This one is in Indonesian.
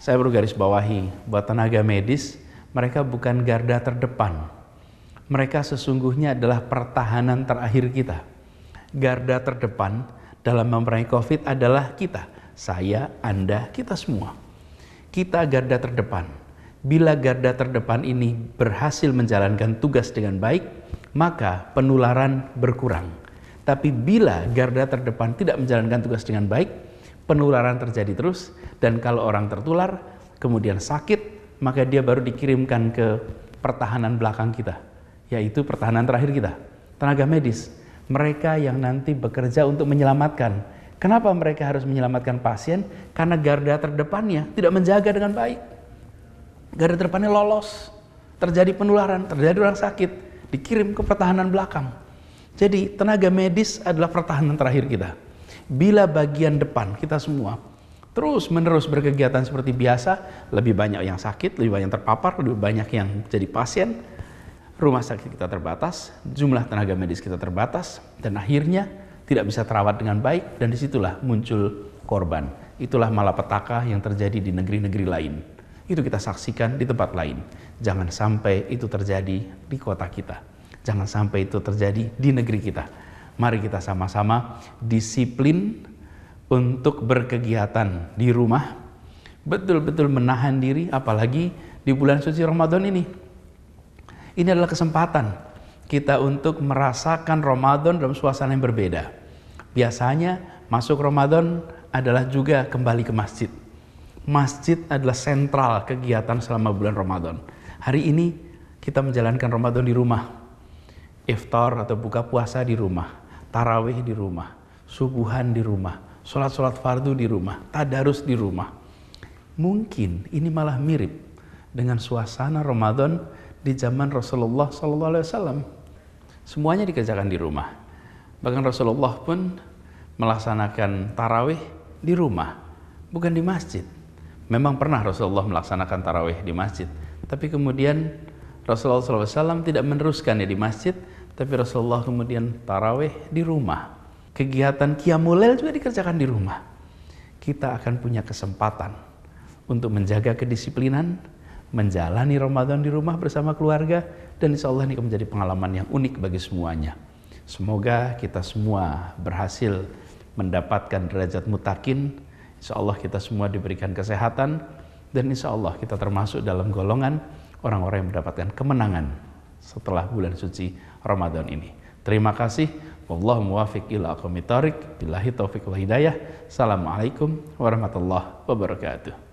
saya perlu garis bawahi, buat tenaga medis, mereka bukan garda terdepan. Mereka sesungguhnya adalah pertahanan terakhir kita. Garda terdepan dalam memerangi COVID adalah kita, saya, Anda, kita semua. Kita garda terdepan. Bila garda terdepan ini berhasil menjalankan tugas dengan baik, maka penularan berkurang. Tapi bila garda terdepan tidak menjalankan tugas dengan baik, penularan terjadi terus dan kalau orang tertular kemudian sakit maka dia baru dikirimkan ke pertahanan belakang kita yaitu pertahanan terakhir kita tenaga medis mereka yang nanti bekerja untuk menyelamatkan kenapa mereka harus menyelamatkan pasien karena garda terdepannya tidak menjaga dengan baik garda terdepannya lolos terjadi penularan terjadi orang sakit dikirim ke pertahanan belakang jadi tenaga medis adalah pertahanan terakhir kita bila bagian depan kita semua terus menerus berkegiatan seperti biasa, lebih banyak yang sakit, lebih banyak yang terpapar, lebih banyak yang jadi pasien, rumah sakit kita terbatas, jumlah tenaga medis kita terbatas, dan akhirnya tidak bisa terawat dengan baik, dan disitulah muncul korban. Itulah malapetaka yang terjadi di negeri-negeri lain. Itu kita saksikan di tempat lain. Jangan sampai itu terjadi di kota kita. Jangan sampai itu terjadi di negeri kita. Mari kita sama-sama disiplin untuk berkegiatan di rumah, betul-betul menahan diri, apalagi di bulan suci Ramadan ini. Ini adalah kesempatan kita untuk merasakan Ramadan dalam suasana yang berbeda. Biasanya masuk Ramadan adalah juga kembali ke masjid. Masjid adalah sentral kegiatan selama bulan Ramadan. Hari ini kita menjalankan Ramadan di rumah. Iftar atau buka puasa di rumah tarawih di rumah, subuhan di rumah, sholat-sholat fardu di rumah, tadarus di rumah. Mungkin ini malah mirip dengan suasana Ramadan di zaman Rasulullah SAW. Semuanya dikerjakan di rumah. Bahkan Rasulullah pun melaksanakan tarawih di rumah, bukan di masjid. Memang pernah Rasulullah melaksanakan tarawih di masjid, tapi kemudian Rasulullah SAW tidak meneruskannya di masjid, tapi Rasulullah kemudian taraweh di rumah. Kegiatan kiamulail juga dikerjakan di rumah. Kita akan punya kesempatan untuk menjaga kedisiplinan, menjalani Ramadan di rumah bersama keluarga, dan insya Allah ini akan menjadi pengalaman yang unik bagi semuanya. Semoga kita semua berhasil mendapatkan derajat mutakin, insya Allah kita semua diberikan kesehatan, dan insya Allah kita termasuk dalam golongan orang-orang yang mendapatkan kemenangan setelah bulan suci Ramadan ini. Terima kasih. Wallahu muwafiq ila aqwamit thoriq. Billahi taufiq wal hidayah. Assalamualaikum warahmatullahi wabarakatuh.